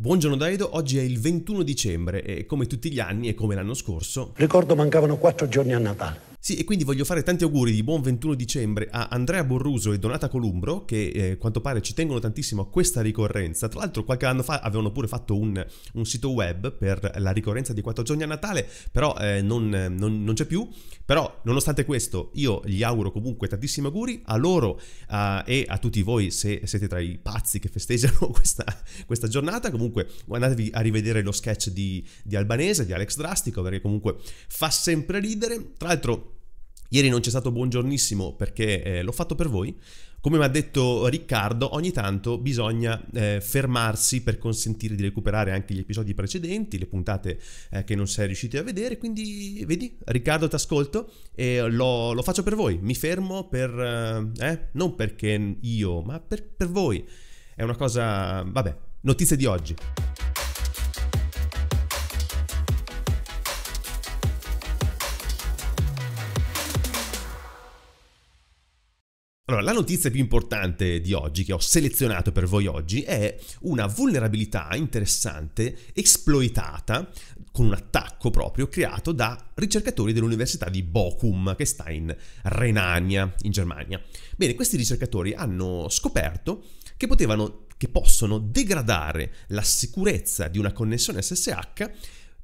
Buongiorno Davido, oggi è il 21 dicembre e come tutti gli anni e come l'anno scorso... Ricordo mancavano quattro giorni a Natale. Sì, e quindi voglio fare tanti auguri di buon 21 dicembre a Andrea Borruso e Donata Columbro, che eh, quanto pare ci tengono tantissimo a questa ricorrenza. Tra l'altro, qualche anno fa avevano pure fatto un, un sito web per la ricorrenza di 4 giorni a Natale, però eh, non, non, non, c'è più. Però, nonostante questo, io gli auguro comunque tantissimi auguri a loro eh, e a tutti voi se siete tra i pazzi che festeggiano questa, questa giornata. Comunque, andatevi a rivedere lo sketch di, di Albanese, di Alex Drastico, perché comunque fa sempre ridere. Tra l'altro, Ieri non c'è stato buongiornissimo perché eh, l'ho fatto per voi. Come mi ha detto Riccardo, ogni tanto bisogna eh, fermarsi per consentire di recuperare anche gli episodi precedenti, le puntate eh, che non sei riuscito a vedere. Quindi, vedi, Riccardo, ti ascolto e lo, lo, faccio per voi. Mi fermo per... Eh, eh, non perché io, ma per, per voi. È una cosa... vabbè, notizie di oggi. Allora, la notizia più importante di oggi, che ho selezionato per voi oggi, è una vulnerabilità interessante esploitata con un attacco proprio creato da ricercatori dell'Università di Bochum, che sta in Renania, in Germania. Bene, questi ricercatori hanno scoperto che potevano, che possono degradare la sicurezza di una connessione SSH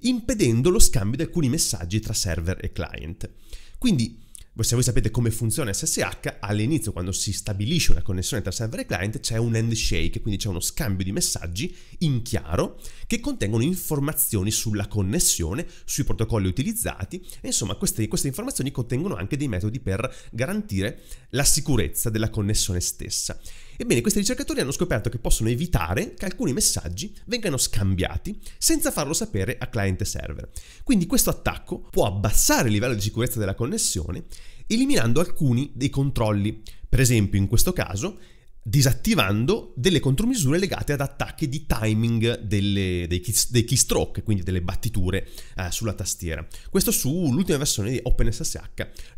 impedendo lo scambio di alcuni messaggi tra server e client. Quindi se voi sapete come funziona SSH, all'inizio quando si stabilisce una connessione tra server e client c'è un handshake, quindi c'è uno scambio di messaggi in chiaro che contengono informazioni sulla connessione, sui protocolli utilizzati, e insomma queste, queste informazioni contengono anche dei metodi per garantire la sicurezza della connessione stessa. Ebbene, questi ricercatori hanno scoperto che possono evitare che alcuni messaggi vengano scambiati senza farlo sapere a client e server. Quindi questo attacco può abbassare il livello di sicurezza della connessione eliminando alcuni dei controlli. Per esempio, in questo caso, disattivando delle contromisure legate ad attacchi di timing delle, dei, key, dei, keystroke, quindi delle battiture eh, sulla tastiera. Questo sull'ultima versione di OpenSSH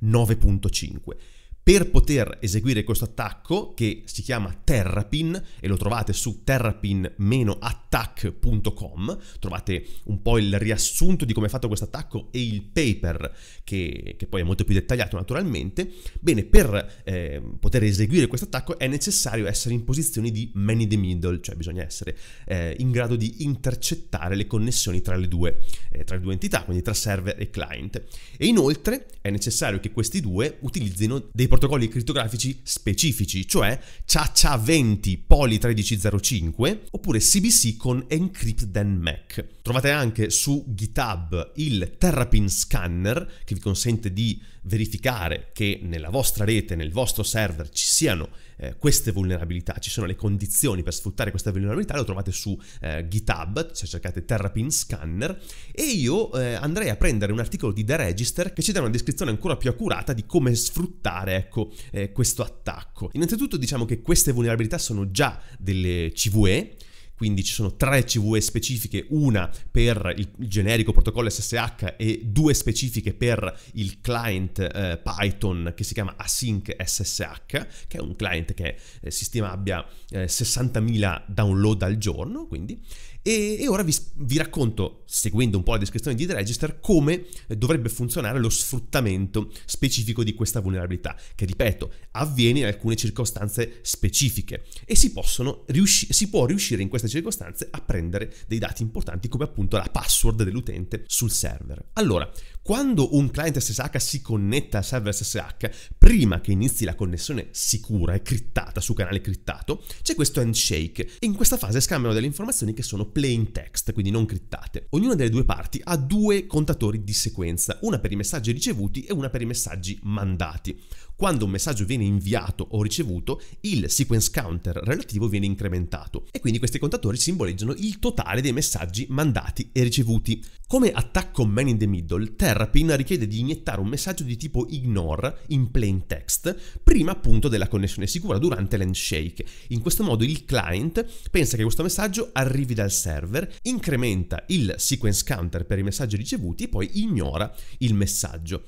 9.5. Per poter eseguire questo attacco, che si chiama Terrapin, e lo trovate su terrapin-attack.com, trovate un po' il riassunto di come è fatto questo attacco e il paper, che, che poi è molto più dettagliato naturalmente. Bene, per eh, poter eseguire questo attacco è necessario essere in posizione di man in the middle, cioè bisogna essere eh, in grado di intercettare le connessioni tra le, due, eh, tra le due entità, quindi tra server e client. E inoltre è necessario che questi due utilizzino dei protocolli protocolli crittografici specifici, cioè CHA20 Poly 1305 oppure CBC con Encrypt EncryptThen Mac. Trovate anche su GitHub il Terrapin Scanner che vi consente di verificare che nella vostra rete, nel vostro server ci siano eh, queste vulnerabilità, ci sono le condizioni per sfruttare questa vulnerabilità, lo trovate su eh, GitHub, se cercate Terrapin Scanner e io eh, andrei a prendere un articolo di The Register che ci dà una descrizione ancora più accurata di come sfruttare ecco, eh, questo attacco? Innanzitutto diciamo che queste vulnerabilità sono già delle CVE, quindi ci sono tre CVE specifiche, una per il generico protocollo SSH e due specifiche per il client eh, Python che si chiama Async SSH, che è un client che eh, si stima abbia eh, 60.000 download al giorno, quindi e, e ora vi, vi, racconto, seguendo un po' la descrizione di The Register, come dovrebbe funzionare lo sfruttamento specifico di questa vulnerabilità, che ripeto, avviene in alcune circostanze specifiche e si, riusci- si può riuscire in queste circostanze a prendere dei dati importanti come appunto la password dell'utente sul server. Allora, quando un client SSH si connetta al server SSH, prima che inizi la connessione sicura e criptata su canale criptato, c'è questo handshake. e In questa fase scambiano delle informazioni che sono plain text, quindi non criptate. Ognuna delle due parti ha due contatori di sequenza, una per i messaggi ricevuti e una per i messaggi mandati. Quando un messaggio viene inviato o ricevuto, il sequence counter relativo viene incrementato e quindi questi contatori simboleggiano il totale dei messaggi mandati e ricevuti. Come attacco man in the middle, Terrapin richiede di iniettare un messaggio di tipo ignore in plain text prima appunto della connessione sicura durante l'handshake. In questo modo il client pensa che questo messaggio arrivi dal server, incrementa il sequence counter per i messaggi ricevuti e poi ignora il messaggio.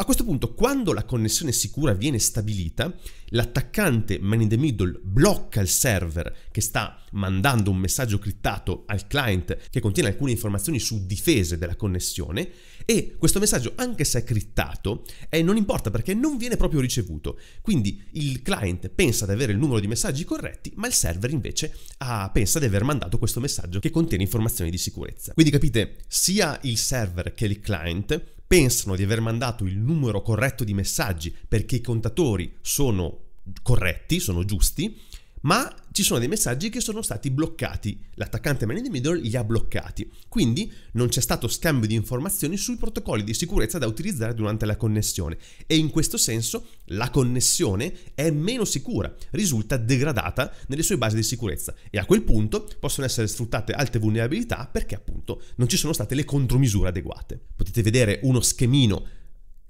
A questo punto, quando la connessione sicura viene stabilita, l'attaccante man in the middle blocca il server che sta mandando un messaggio criptato al client che contiene alcune informazioni su difese della connessione e questo messaggio, anche se è criptato, eh, non importa perché non viene proprio ricevuto. Quindi il client pensa di avere il numero di messaggi corretti, ma il server invece ah, pensa di aver mandato questo messaggio che contiene informazioni di sicurezza. Quindi capite, sia il server che il client pensano di aver mandato il numero corretto di messaggi perché i contatori sono corretti, sono giusti, ma ci sono dei messaggi che sono stati bloccati. L'attaccante man in the middle li ha bloccati. Quindi non c'è stato scambio di informazioni sui protocolli di sicurezza da utilizzare durante la connessione e in questo senso la connessione è meno sicura, risulta degradata nelle sue basi di sicurezza e a quel punto possono essere sfruttate alte vulnerabilità perché appunto non ci sono state le contromisure adeguate. Potete vedere uno schemino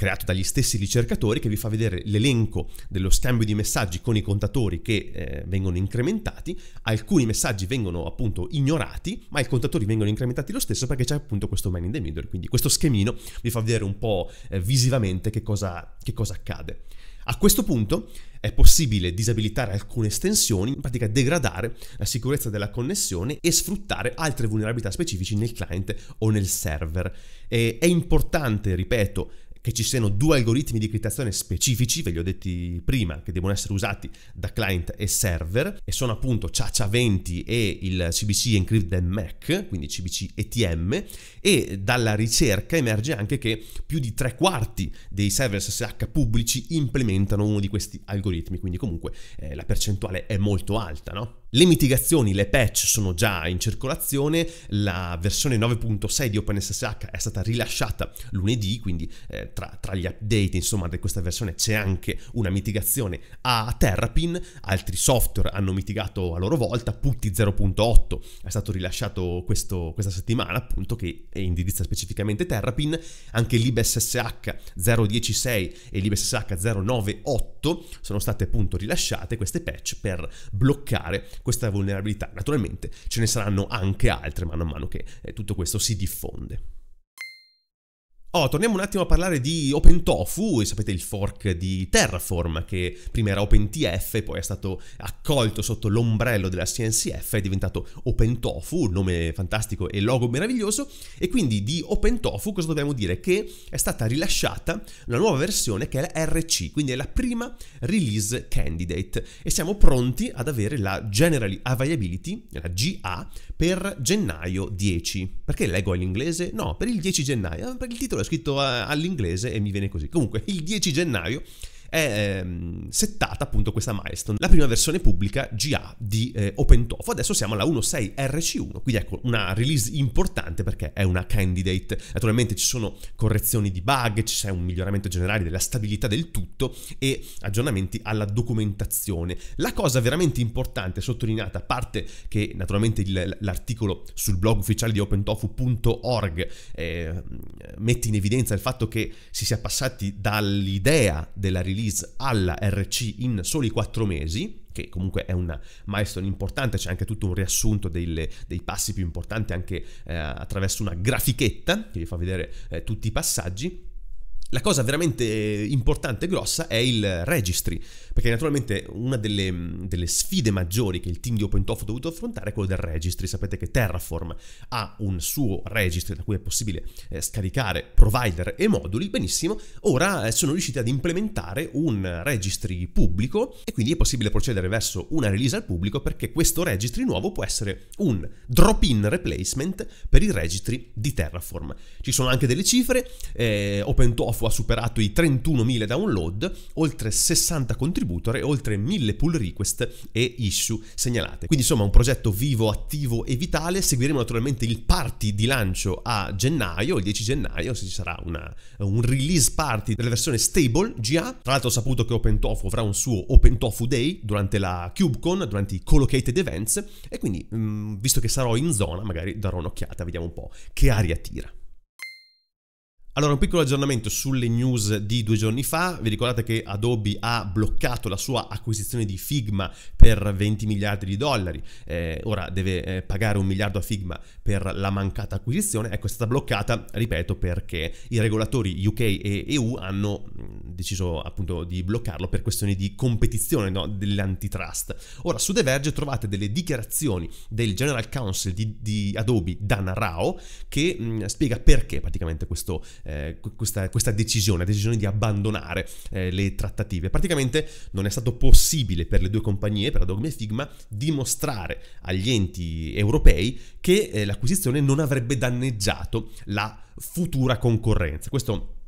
creato dagli stessi ricercatori che vi fa vedere l'elenco dello scambio di messaggi con i contatori che eh, vengono incrementati, alcuni messaggi vengono appunto ignorati, ma i contatori vengono incrementati lo stesso perché c'è appunto questo man in the middle, quindi questo schemino vi fa vedere un po' eh, visivamente che cosa, che cosa accade. A questo punto è possibile disabilitare alcune estensioni, in pratica degradare la sicurezza della connessione e sfruttare altre vulnerabilità specifici nel client o nel server. E è importante, ripeto, che ci siano due algoritmi di criptazione specifici, ve li ho detti prima, che devono essere usati da client e server, e sono appunto CACA20 e il CBC Encrypted MAC, quindi CBC ETM, e dalla ricerca emerge anche che più di tre quarti dei server SSH pubblici implementano uno di questi algoritmi, quindi comunque eh, la percentuale è molto alta, no? Le mitigazioni, le patch sono già in circolazione, la versione 9.6 di OpenSSH è stata rilasciata lunedì, quindi eh, tra, tra, gli update insomma, di questa versione c'è anche una mitigazione a Terrapin, altri software hanno mitigato a loro volta, Putty 0.8 è stato rilasciato questo, questa settimana appunto che indirizza specificamente Terrapin, anche LibSSH 0.16 e LibSSH 0.9.8 sono state appunto rilasciate queste patch per bloccare questa vulnerabilità. Naturalmente ce ne saranno anche altre mano a mano che eh, tutto questo si diffonde. Oh, torniamo un attimo a parlare di OpenTofu, sapete il fork di Terraform che prima era OpenTF, poi è stato accolto sotto l'ombrello della CNCF, è diventato OpenTofu, nome fantastico e logo meraviglioso, e quindi di OpenTofu cosa dobbiamo dire? Che è stata rilasciata una nuova versione che è la RC, quindi è la prima release candidate e siamo pronti ad avere la General Availability, la GA, per gennaio 10. Perché leggo all'inglese? No, per il 10 gennaio, eh, perché il titolo scritto all'inglese e mi viene così. Comunque, il 10 gennaio è ehm, settata appunto questa milestone, la prima versione pubblica GA di eh, OpenTOFO. Adesso siamo alla 1.6RC1, quindi ecco una release importante perché è una candidate. Naturalmente ci sono correzioni di bug, c'è un miglioramento generale della stabilità del tutto e aggiornamenti alla documentazione. La cosa veramente importante sottolineata, a parte che naturalmente il, l'articolo sul blog ufficiale di opentofu.org eh, mette in evidenza il fatto che si sia passati dall'idea della release release alla RC in soli 4 mesi, che comunque è una milestone importante, c'è anche tutto un riassunto delle, dei passi più importanti anche eh, attraverso una grafichetta che vi fa vedere eh, tutti i passaggi la cosa veramente importante e grossa è il registry, perché naturalmente una delle, mm, delle sfide maggiori che il team di OpenTofu ha dovuto affrontare è quella del registry. Sapete che Terraform ha un suo registry da cui è possibile eh, scaricare provider e moduli, benissimo. Ora eh, sono riusciti ad implementare un registry pubblico e quindi è possibile procedere verso una release al pubblico perché questo registry nuovo può essere un drop-in replacement per i registry di Terraform. Ci sono anche delle cifre, eh, OpenTofu Off ha superato i 31.000 download, oltre 60 contributor e oltre 1.000 pull request e issue segnalate. Quindi insomma un progetto vivo, attivo e vitale. Seguiremo naturalmente il party di lancio a gennaio, il 10 gennaio, se ci sarà una, un release party della versione stable GA. Tra l'altro ho saputo che OpenTofu avrà un suo OpenTofu Day durante la CubeCon, durante i Collocated Events e quindi mh, mm, visto che sarò in zona magari darò un'occhiata, vediamo un po' che aria tira. Allora, un piccolo aggiornamento sulle news di due giorni fa. Vi ricordate che Adobe ha bloccato la sua acquisizione di Figma per 20 miliardi di dollari. Eh, ora deve eh, pagare un miliardo a Figma per la mancata acquisizione. Ecco, è stata bloccata, ripeto, perché i regolatori UK e EU hanno deciso appunto di bloccarlo per questioni di competizione no? dell'antitrust. Ora su The Verge trovate delle dichiarazioni del General Counsel di, di Adobe, Dana Rao, che mh, spiega perché praticamente questo, eh, questa, questa, decisione, la decisione di abbandonare eh, le trattative. Praticamente non è stato possibile per le due compagnie, per Adobe e Figma, dimostrare agli enti europei che eh, l'acquisizione non avrebbe danneggiato la futura concorrenza. Questo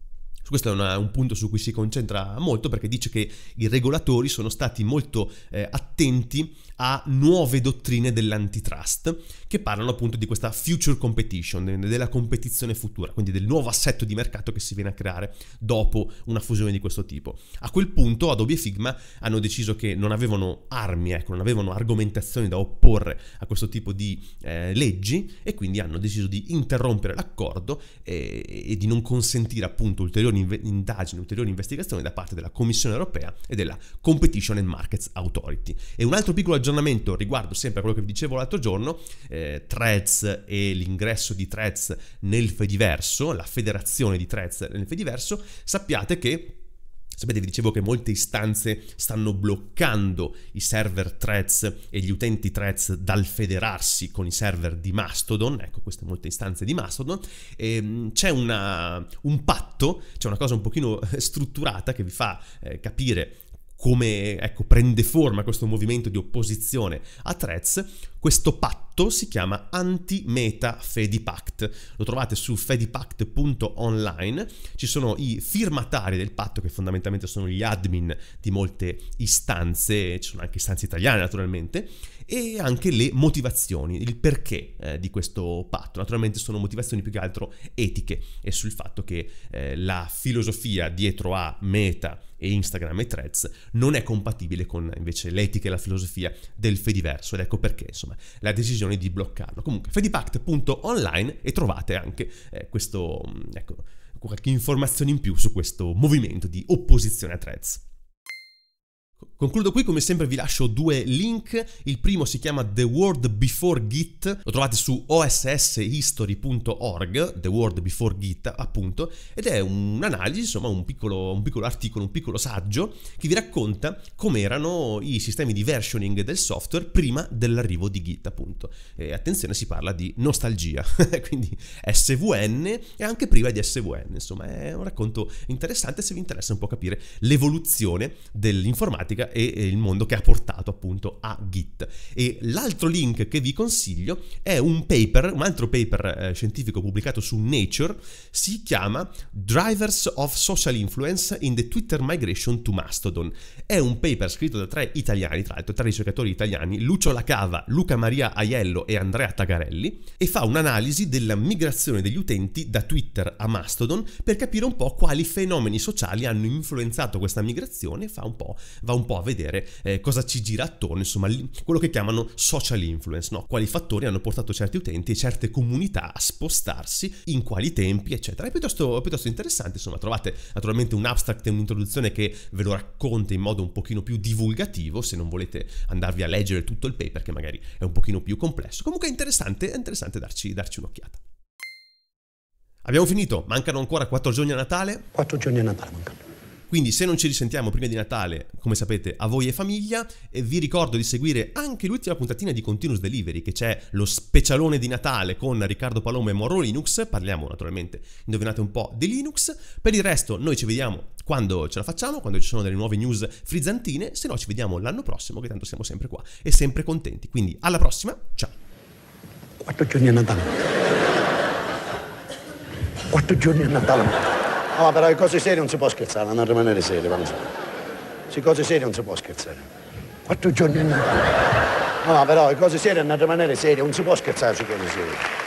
questo è una, un punto su cui si concentra molto perché dice che i regolatori sono stati molto eh, attenti a nuove dottrine dell'antitrust che parlano appunto di questa future competition, della competizione futura, quindi del nuovo assetto di mercato che si viene a creare dopo una fusione di questo tipo. A quel punto Adobe e Figma hanno deciso che non avevano armi, ecco, non avevano argomentazioni da opporre a questo tipo di eh, leggi e quindi hanno deciso di interrompere l'accordo e, eh, e di non consentire appunto ulteriori inve- indagini, ulteriori investigazioni da parte della Commissione europea e della Competition and Markets Authority. E un altro piccolo aggiornamento riguardo sempre a quello che vi dicevo l'altro giorno, eh, eh, Threads e l'ingresso di Threads nel Fediverso, la federazione di Threads nel Fediverso, sappiate che Sapete, vi dicevo che molte istanze stanno bloccando i server Threads e gli utenti Threads dal federarsi con i server di Mastodon, ecco queste molte istanze di Mastodon, e ehm, c'è una, un patto, c'è una cosa un pochino eh, strutturata che vi fa eh, capire come ecco, prende forma questo movimento di opposizione a Threads, questo patto patto si chiama Anti-Meta Fedipact. Lo trovate su fedipact.online. Ci sono i firmatari del patto, che fondamentalmente sono gli admin di molte istanze, ci sono anche istanze italiane naturalmente, e anche le motivazioni, il perché eh, di questo patto. Naturalmente sono motivazioni più che altro etiche e sul fatto che eh, la filosofia dietro a Meta e Instagram e Threads non è compatibile con invece l'etica e la filosofia del Fediverso ed ecco perché insomma la decisione decisione di bloccarlo. Comunque, fedipact.online e trovate anche eh, questo, mm, ecco, qualche informazione in più su questo movimento di opposizione a Threads. Concludo qui, come sempre vi lascio due link, il primo si chiama The World Before Git, lo trovate su osshistory.org, The World Before Git appunto, ed è un'analisi, insomma un piccolo, un piccolo articolo, un piccolo saggio che vi racconta com'erano i sistemi di versioning del software prima dell'arrivo di Git appunto. E attenzione, si parla di nostalgia, quindi SVN e anche prima di SVN, insomma è un racconto interessante se vi interessa un po' capire l'evoluzione dell'informatica informatica e il mondo che ha portato appunto a Git. E l'altro link che vi consiglio è un paper, un altro paper eh, scientifico pubblicato su Nature, si chiama Drivers of Social Influence in the Twitter Migration to Mastodon. È un paper scritto da tre italiani, tra l'altro tre ricercatori italiani, Lucio Lacava, Luca Maria Aiello e Andrea Tagarelli, e fa un'analisi della migrazione degli utenti da Twitter a Mastodon per capire un po' quali fenomeni sociali hanno influenzato questa migrazione e fa un po', va un un po' a vedere eh, cosa ci gira attorno, insomma, quello che chiamano social influence, no? quali fattori hanno portato certi utenti e certe comunità a spostarsi, in quali tempi, eccetera. È piuttosto, piuttosto interessante, insomma, trovate naturalmente un abstract e un'introduzione che ve lo racconta in modo un pochino più divulgativo, se non volete andarvi a leggere tutto il paper che magari è un pochino più complesso. Comunque è interessante, è interessante darci, darci un'occhiata. Abbiamo finito, mancano ancora 4 giorni a Natale. 4 giorni a Natale mancano. Quindi se non ci risentiamo prima di Natale, come sapete, a voi e famiglia, e vi ricordo di seguire anche l'ultima puntatina di Continuous Delivery, che c'è lo specialone di Natale con Riccardo Paloma e Morro Linux, parliamo naturalmente, indovinate un po', di Linux. Per il resto noi ci vediamo quando ce la facciamo, quando ci sono delle nuove news frizzantine, se no ci vediamo l'anno prossimo, che tanto siamo sempre qua e sempre contenti. Quindi alla prossima, ciao! Quattro giorni a Natale. Quattro giorni a Natale. No, ma però le cose serie non si può scherzare, non rimanere serie, quando si Se cose serie non si può scherzare. Quattro giorni a No, ma però le cose serie non rimanere serie, non si può scherzare su cose serie.